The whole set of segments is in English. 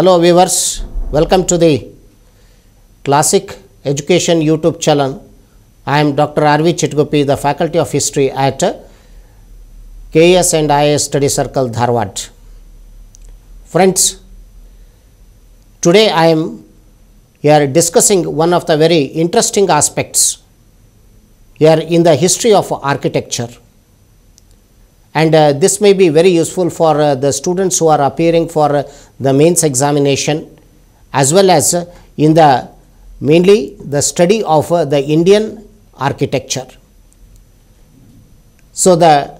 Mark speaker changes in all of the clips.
Speaker 1: Hello viewers, welcome to the Classic Education YouTube channel. I am Dr. R.V. Chitgopi, the Faculty of History at KS and IS Study Circle, Dharwad. Friends, today I am here discussing one of the very interesting aspects here in the history of architecture and uh, this may be very useful for uh, the students who are appearing for uh, the mains examination as well as uh, in the mainly the study of uh, the Indian architecture. So, the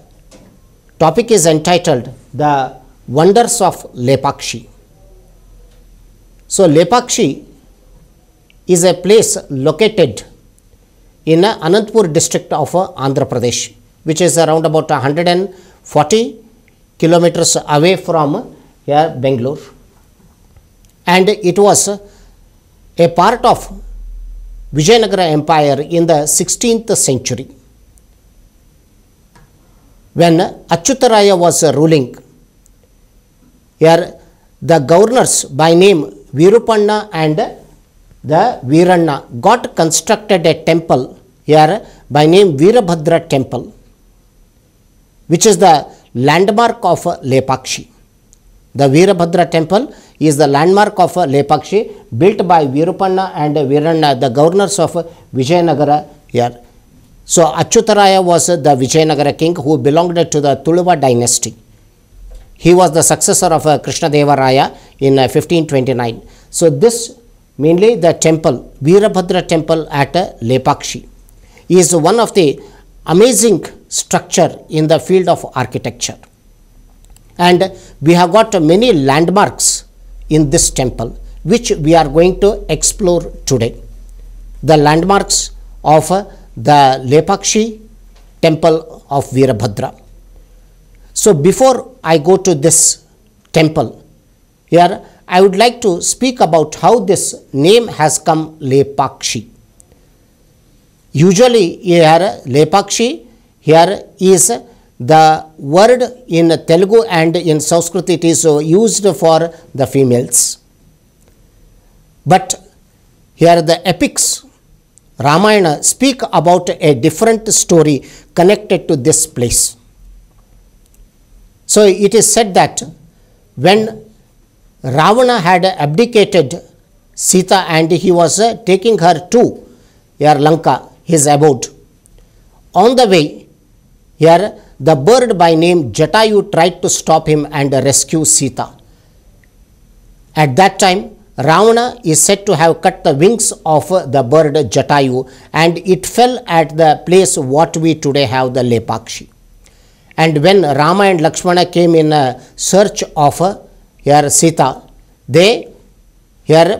Speaker 1: topic is entitled the wonders of Lepakshi. So, Lepakshi is a place located in Anandpur district of uh, Andhra Pradesh which is around about 140 kilometers away from here uh, Bangalore and it was a part of Vijayanagara Empire in the 16th century when Achyutaraya was ruling. Here the governors by name Virupanna and the Viranna got constructed a temple here by name Virabhadra temple which is the landmark of Lepakshi. The Virabhadra temple is the landmark of Lepakshi built by Virupanna and Viranna, the governors of Vijayanagara here. So Achyutaraya was the Vijayanagara king who belonged to the Tuluva dynasty. He was the successor of Krishna Deva Raya in 1529. So this mainly the temple, Virabhadra temple at Lepakshi is one of the amazing structure in the field of architecture. And we have got many landmarks in this temple which we are going to explore today. The landmarks of the Lepakshi temple of Virabhadra. So before I go to this temple, here I would like to speak about how this name has come Lepakshi. Usually here Lepakshi, here is the word in Telugu and in Sanskrit it is used for the females. But here the epics, Ramayana speak about a different story connected to this place. So it is said that when Ravana had abdicated Sita and he was taking her to Lanka, his abode. On the way, here the bird by name Jatayu tried to stop him and rescue Sita. At that time, Ravana is said to have cut the wings of the bird Jatayu and it fell at the place what we today have the Lepakshi. And when Rama and Lakshmana came in uh, search of uh, here Sita, they here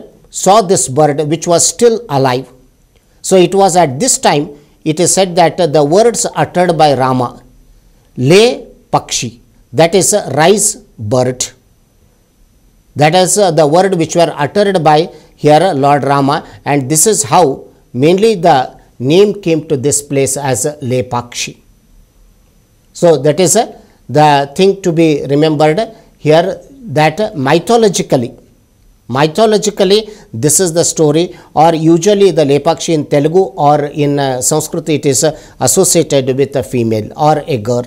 Speaker 1: saw this bird which was still alive so it was at this time it is said that the words uttered by Rama, Le Pakshi, that is rice bird. That is uh, the word which were uttered by here Lord Rama and this is how mainly the name came to this place as Le Pakshi. So that is uh, the thing to be remembered here that mythologically mythologically this is the story or usually the lepakshi in telugu or in uh, sanskrit it is uh, associated with a female or a girl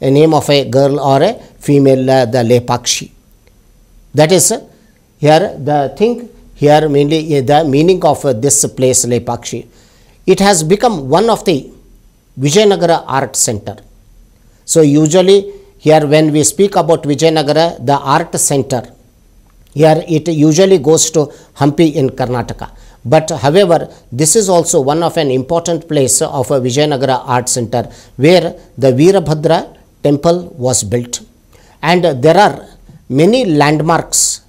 Speaker 1: a name of a girl or a female uh, the lepakshi that is uh, here the thing here mainly uh, the meaning of uh, this place lepakshi it has become one of the vijayanagara art center so usually here when we speak about vijayanagara the art center here it usually goes to Hampi in Karnataka. But however, this is also one of an important place of a Vijayanagara art center where the Virabhadra temple was built. And there are many landmarks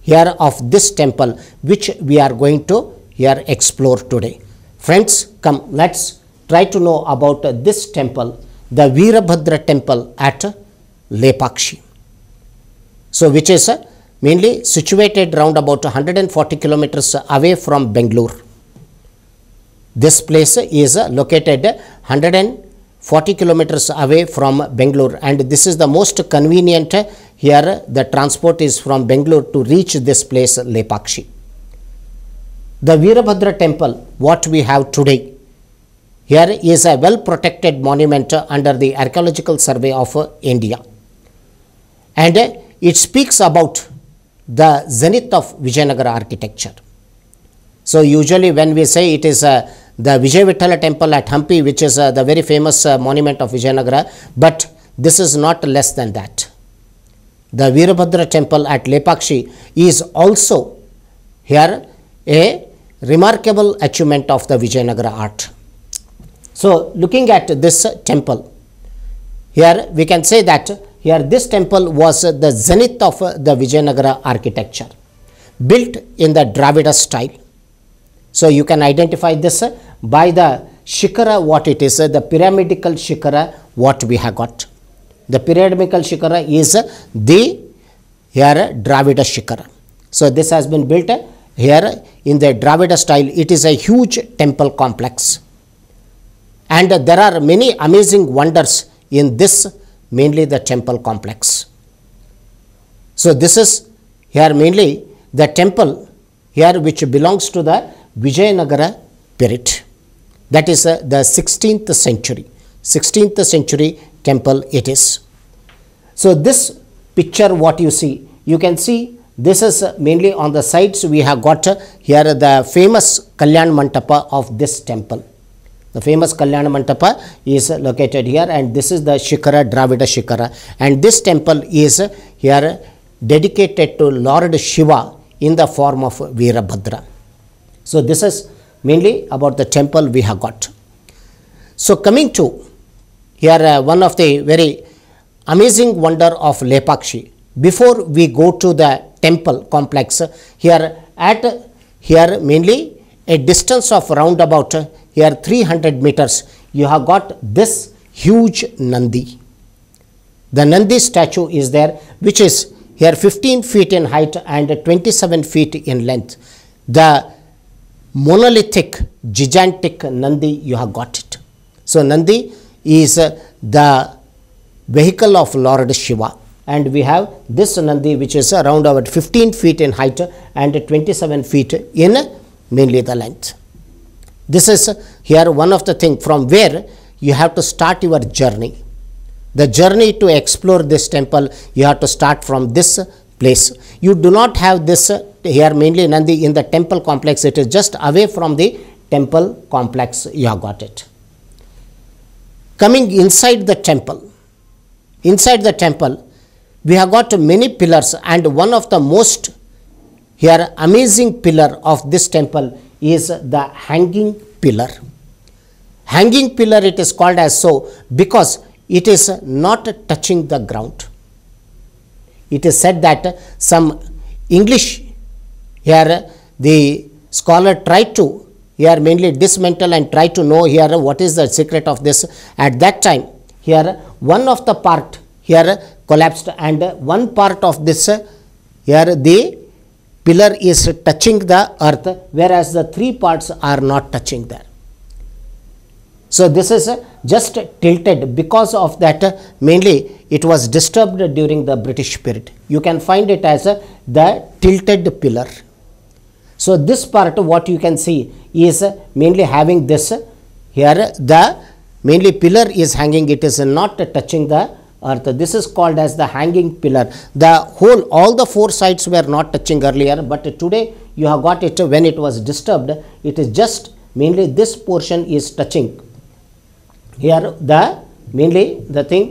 Speaker 1: here of this temple which we are going to here explore today. Friends, come let's try to know about this temple, the Virabhadra temple at Lepakshi. So, which is a mainly situated around about 140 kilometers away from Bangalore, This place is located 140 kilometers away from Bangalore, and this is the most convenient here the transport is from Bangalore to reach this place Lepakshi. The Virabhadra temple what we have today here is a well protected monument under the Archaeological Survey of India and it speaks about the zenith of Vijayanagara architecture. So usually when we say it is uh, the Vijayavithala temple at Hampi which is uh, the very famous uh, monument of Vijayanagara but this is not less than that. The Virabhadra temple at Lepakshi is also here a remarkable achievement of the Vijayanagara art. So looking at this temple here we can say that here this temple was the zenith of the Vijayanagara architecture built in the Dravida style. So you can identify this by the shikara what it is, the pyramidical shikara what we have got. The pyramidical shikara is the here Dravida shikara. So this has been built here in the Dravida style. It is a huge temple complex. And there are many amazing wonders in this mainly the temple complex. So this is here mainly the temple here which belongs to the Vijayanagara period. That is uh, the 16th century, 16th century temple it is. So this picture what you see, you can see this is mainly on the sides we have got here the famous Kalyan Mantapa of this temple. The famous Kalyan Mantapa is located here and this is the Shikara, Dravida Shikara. And this temple is here dedicated to Lord Shiva in the form of Veerabhadra. So this is mainly about the temple we have got. So coming to here uh, one of the very amazing wonder of Lepakshi. Before we go to the temple complex, here at here mainly a distance of round about here 300 meters you have got this huge Nandi. The Nandi statue is there which is here 15 feet in height and 27 feet in length. The monolithic gigantic Nandi you have got it. So Nandi is uh, the vehicle of Lord Shiva and we have this Nandi which is around about 15 feet in height and 27 feet in mainly the length. This is here one of the thing from where you have to start your journey. The journey to explore this temple, you have to start from this place. You do not have this here mainly Nandi in the temple complex. It is just away from the temple complex. You have got it. Coming inside the temple, inside the temple, we have got many pillars and one of the most here amazing pillar of this temple is the hanging pillar. Hanging pillar it is called as so because it is not touching the ground. It is said that some English here the scholar tried to here mainly dismantle and try to know here what is the secret of this at that time here one of the part here collapsed and one part of this here the pillar is touching the earth whereas the three parts are not touching there. So this is just tilted because of that mainly it was disturbed during the British period. You can find it as the tilted pillar. So this part what you can see is mainly having this here the mainly pillar is hanging it is not touching the Earth. this is called as the hanging pillar the whole all the four sides were not touching earlier but today you have got it when it was disturbed it is just mainly this portion is touching here the mainly the thing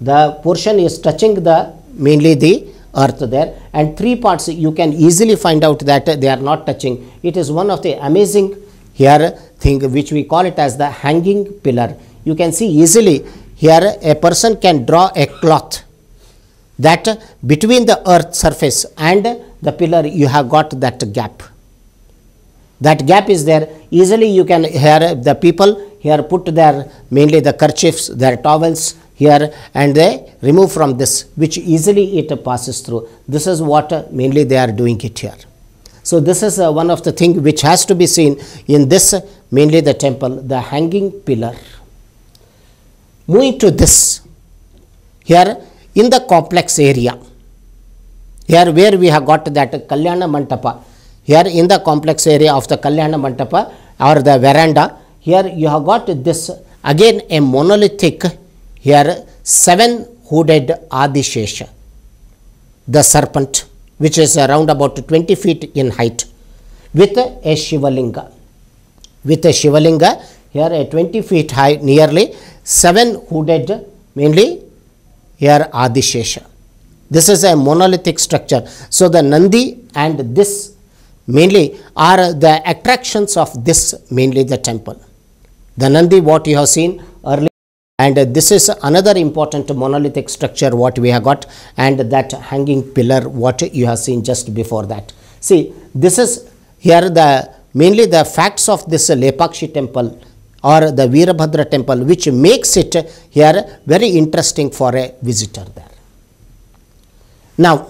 Speaker 1: the portion is touching the mainly the earth there and three parts you can easily find out that they are not touching it is one of the amazing here thing which we call it as the hanging pillar you can see easily here a person can draw a cloth that between the earth surface and the pillar you have got that gap. That gap is there easily you can here the people here put their mainly the kerchiefs, their towels here and they remove from this which easily it passes through. This is what uh, mainly they are doing it here. So this is uh, one of the thing which has to be seen in this mainly the temple, the hanging pillar moving to this here in the complex area here where we have got that Kalyana Mantapa here in the complex area of the Kalyana Mantapa or the veranda here you have got this again a monolithic here seven hooded Adishesha the serpent which is around about 20 feet in height with a Shivalinga with a Shivalinga here a 20 feet high nearly seven hooded mainly here Adishesha. This is a monolithic structure. So the Nandi and this mainly are the attractions of this mainly the temple. The Nandi what you have seen earlier and this is another important monolithic structure what we have got and that hanging pillar what you have seen just before that. See this is here the mainly the facts of this Lepakshi temple or the Virabhadra temple which makes it here very interesting for a visitor there. Now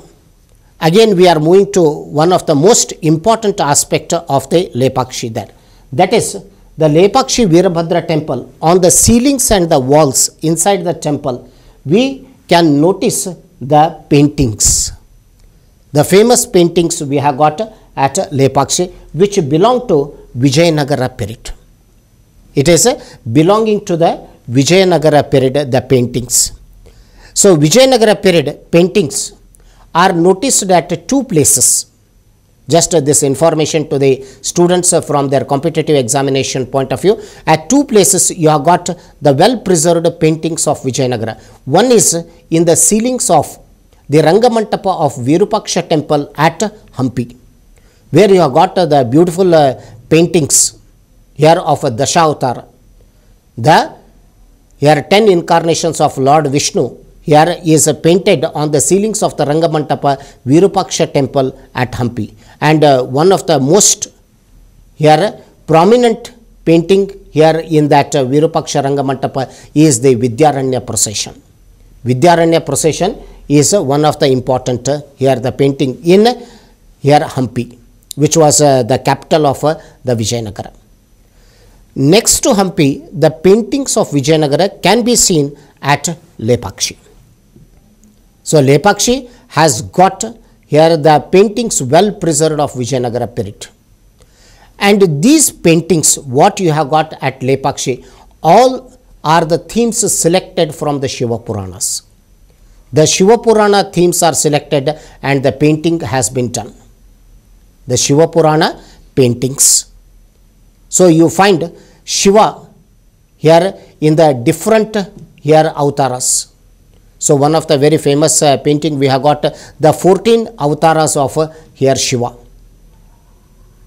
Speaker 1: again we are moving to one of the most important aspect of the Lepakshi there that is the Lepakshi Virabhadra temple on the ceilings and the walls inside the temple we can notice the paintings. The famous paintings we have got at Lepakshi which belong to Vijayanagara period. It is belonging to the Vijayanagara period, the paintings. So, Vijayanagara period paintings are noticed at two places. Just this information to the students from their competitive examination point of view. At two places, you have got the well-preserved paintings of Vijayanagara. One is in the ceilings of the Rangamantapa of Virupaksha temple at Hampi, where you have got the beautiful uh, paintings here of Dashavatara. The here 10 incarnations of Lord Vishnu here is painted on the ceilings of the Rangamantapa Virupaksha temple at Hampi. And uh, one of the most here prominent painting here in that uh, Virupaksha Rangamantapa is the Vidyaranya procession. Vidyaranya procession is uh, one of the important uh, here the painting in here Hampi which was uh, the capital of uh, the Vijayanagara. Next to Hampi, the paintings of Vijayanagara can be seen at Lepakshi. So Lepakshi has got here the paintings well preserved of Vijayanagara period. And these paintings, what you have got at Lepakshi, all are the themes selected from the Shiva Puranas. The Shiva Purana themes are selected and the painting has been done. The Shiva Purana paintings. So you find Shiva here in the different here avatars. So one of the very famous uh, painting we have got the 14 avatars of uh, here Shiva.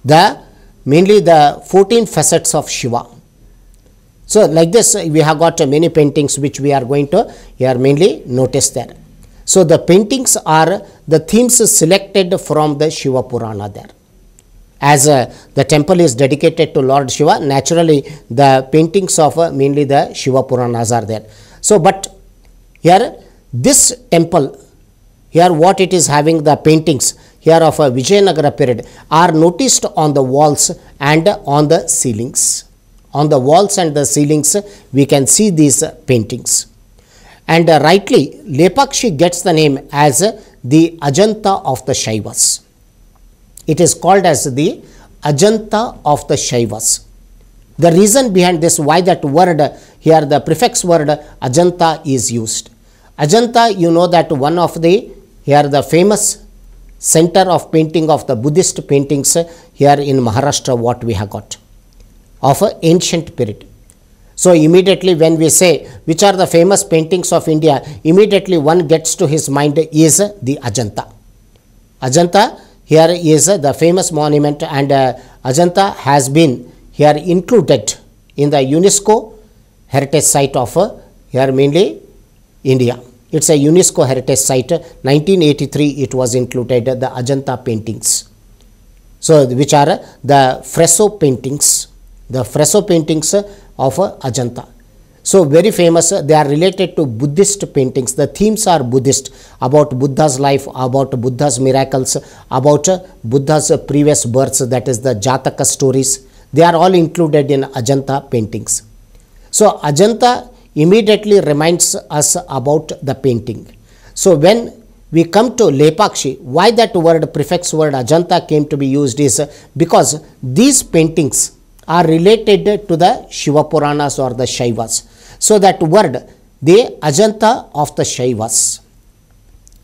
Speaker 1: The mainly the 14 facets of Shiva. So like this uh, we have got uh, many paintings which we are going to here mainly notice there. So the paintings are the themes selected from the Shiva Purana there as uh, the temple is dedicated to Lord Shiva, naturally the paintings of uh, mainly the Shiva Puranas are there. So, but here this temple, here what it is having the paintings here of a Vijayanagara period are noticed on the walls and on the ceilings. On the walls and the ceilings, we can see these paintings. And rightly, Lepakshi gets the name as the Ajanta of the Shaivas. It is called as the Ajanta of the Shaivas. The reason behind this, why that word here, the prefix word Ajanta is used. Ajanta, you know that one of the here the famous center of painting of the Buddhist paintings here in Maharashtra, what we have got of ancient period. So immediately when we say which are the famous paintings of India, immediately one gets to his mind is the Ajanta. Ajanta here is the famous monument and uh, Ajanta has been here included in the UNESCO heritage site of uh, here mainly India. It's a UNESCO heritage site 1983 it was included the Ajanta paintings. So which are the fresco paintings the fresco paintings of uh, Ajanta. So very famous, uh, they are related to Buddhist paintings. The themes are Buddhist, about Buddha's life, about Buddha's miracles, about uh, Buddha's previous births, that is the Jataka stories. They are all included in Ajanta paintings. So Ajanta immediately reminds us about the painting. So when we come to Lepakshi, why that word prefix word Ajanta came to be used is uh, because these paintings are related to the Shiva Puranas or the Shaivas. So that word, the Ajanta of the Shaivas,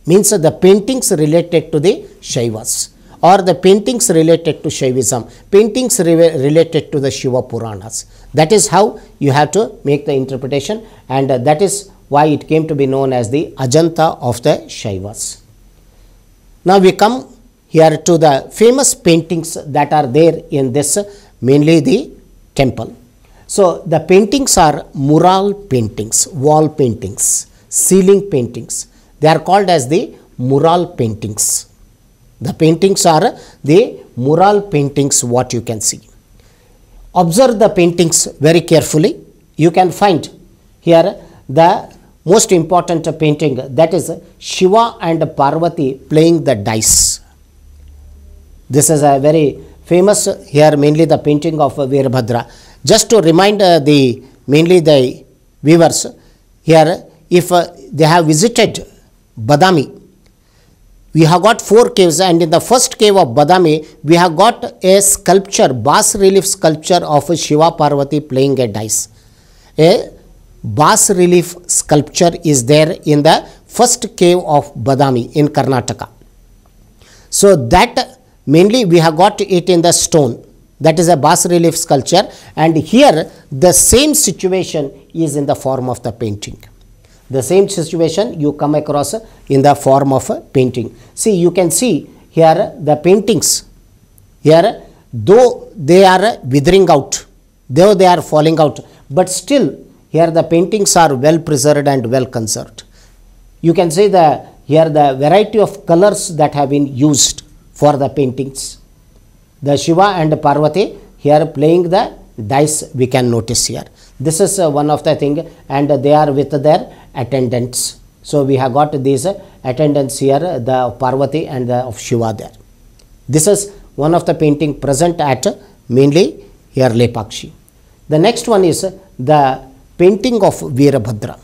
Speaker 1: means the paintings related to the Shaivas or the paintings related to Shaivism, paintings re related to the Shiva Puranas. That is how you have to make the interpretation and uh, that is why it came to be known as the Ajanta of the Shaivas. Now we come here to the famous paintings that are there in this, mainly the temple. So the paintings are mural paintings, wall paintings, ceiling paintings. They are called as the mural paintings. The paintings are the mural paintings what you can see. Observe the paintings very carefully. You can find here the most important painting that is Shiva and Parvati playing the dice. This is a very famous here mainly the painting of Veerbhadra just to remind uh, the mainly the viewers here, if uh, they have visited Badami, we have got four caves and in the first cave of Badami, we have got a sculpture, bas relief sculpture of Shiva Parvati playing a dice. A bas relief sculpture is there in the first cave of Badami in Karnataka. So that mainly we have got it in the stone that is a bas-relief sculpture and here the same situation is in the form of the painting. The same situation you come across in the form of a painting. See you can see here the paintings here though they are withering out though they are falling out but still here the paintings are well preserved and well conserved. You can see the here the variety of colors that have been used for the paintings the Shiva and Parvati here playing the dice we can notice here. This is uh, one of the thing and they are with their attendants. So we have got these uh, attendants here the Parvati and the of Shiva there. This is one of the painting present at mainly here Lepakshi. The next one is the painting of Veerabhadra.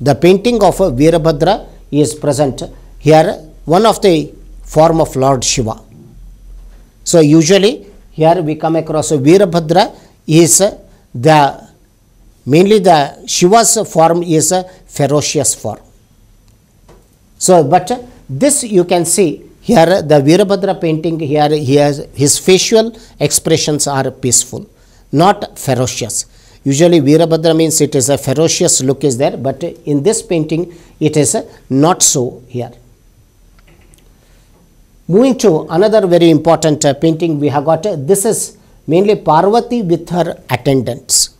Speaker 1: The painting of Veerabhadra is present here one of the form of Lord Shiva. So usually here we come across Virabhadra is the mainly the Shiva's form is a ferocious form. So but this you can see here the Virabhadra painting here he has his facial expressions are peaceful not ferocious. Usually Virabhadra means it is a ferocious look is there but in this painting it is not so here. Moving to another very important uh, painting we have got, uh, this is mainly Parvati with her attendants.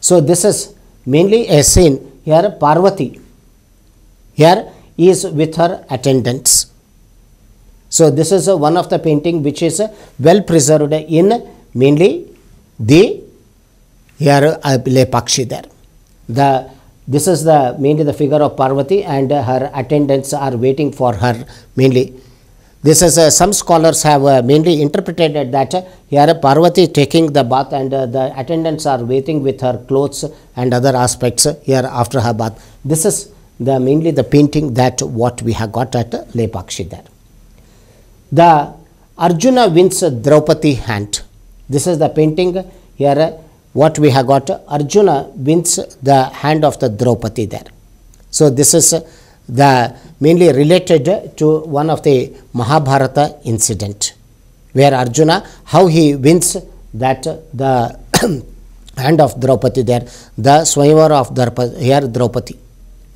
Speaker 1: So this is mainly a scene here Parvati here is with her attendants. So this is uh, one of the painting which is uh, well preserved in mainly the here uh, Lepakshi there. The this is the mainly the figure of Parvati and her attendants are waiting for her mainly this is uh, some scholars have uh, mainly interpreted that uh, here Parvati taking the bath and uh, the attendants are waiting with her clothes and other aspects here after her bath. This is the mainly the painting that what we have got at uh, Lepakshi there. The Arjuna wins Draupadi hand. This is the painting here what we have got Arjuna wins the hand of the Draupadi there. So this is the mainly related to one of the Mahabharata incident where Arjuna, how he wins that the hand of Draupadi there, the Swayamvara of Draupadi, here Draupadi.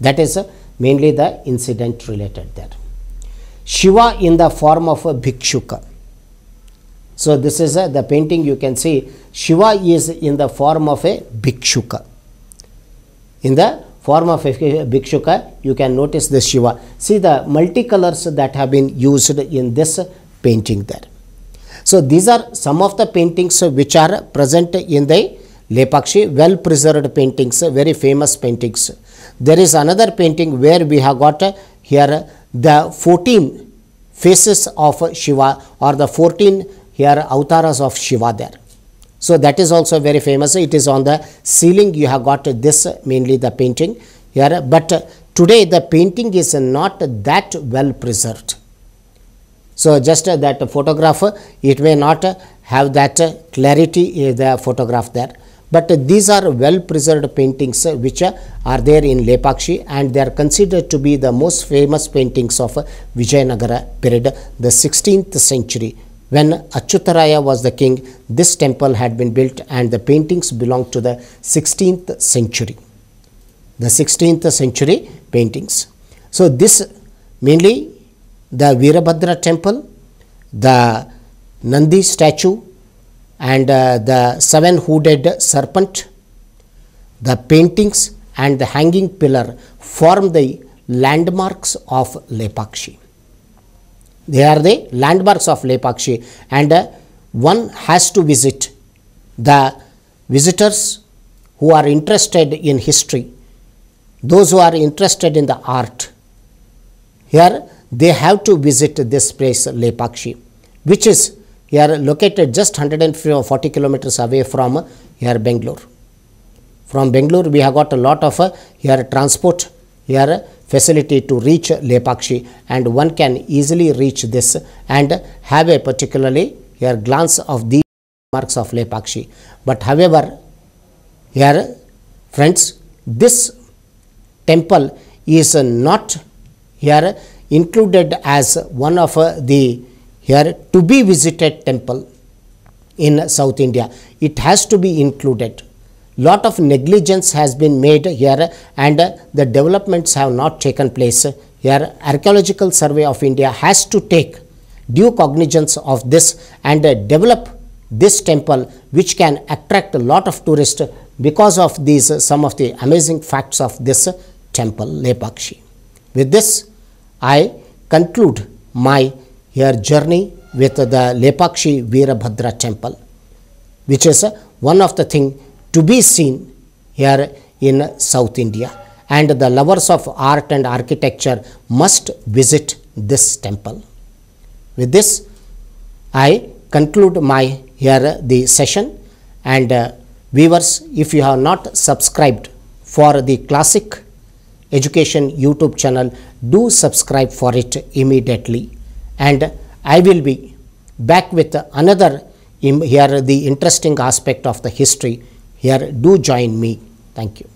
Speaker 1: That is mainly the incident related there. Shiva in the form of a bhikshuka. So this is uh, the painting you can see Shiva is in the form of a bhikshuka in the form of bhikshuka, you can notice this Shiva. See the multicolors that have been used in this painting there. So these are some of the paintings which are present in the Lepakshi, well preserved paintings, very famous paintings. There is another painting where we have got here the 14 faces of Shiva or the 14 here avatars of Shiva there. So that is also very famous. It is on the ceiling. You have got this mainly the painting here. But today the painting is not that well preserved. So just that photograph, it may not have that clarity in eh, the photograph there. But these are well preserved paintings which are there in Lepakshi and they are considered to be the most famous paintings of Vijayanagara period, the 16th century when Achyutaraya was the king, this temple had been built and the paintings belonged to the 16th century. The 16th century paintings. So this mainly the Virabhadra temple, the Nandi statue and uh, the seven hooded serpent, the paintings and the hanging pillar form the landmarks of Lepakshi. They are the landmarks of Lepakshi and uh, one has to visit. The visitors who are interested in history, those who are interested in the art, here they have to visit this place Lepakshi, which is here located just 140 kilometers away from uh, here Bangalore. From Bangalore we have got a lot of uh, here transport here facility to reach Lepakshi and one can easily reach this and have a particularly here glance of the marks of Lepakshi. But however, here friends, this temple is not here included as one of the here to be visited temple in South India. It has to be included lot of negligence has been made here and the developments have not taken place here archaeological survey of india has to take due cognizance of this and develop this temple which can attract a lot of tourists because of these some of the amazing facts of this temple lepakshi with this i conclude my here journey with the lepakshi veerabhadra temple which is one of the thing to be seen here in South India and the lovers of art and architecture must visit this temple. With this, I conclude my here the session and uh, viewers, if you have not subscribed for the classic education YouTube channel, do subscribe for it immediately and I will be back with another here the interesting aspect of the history here do join me. Thank you.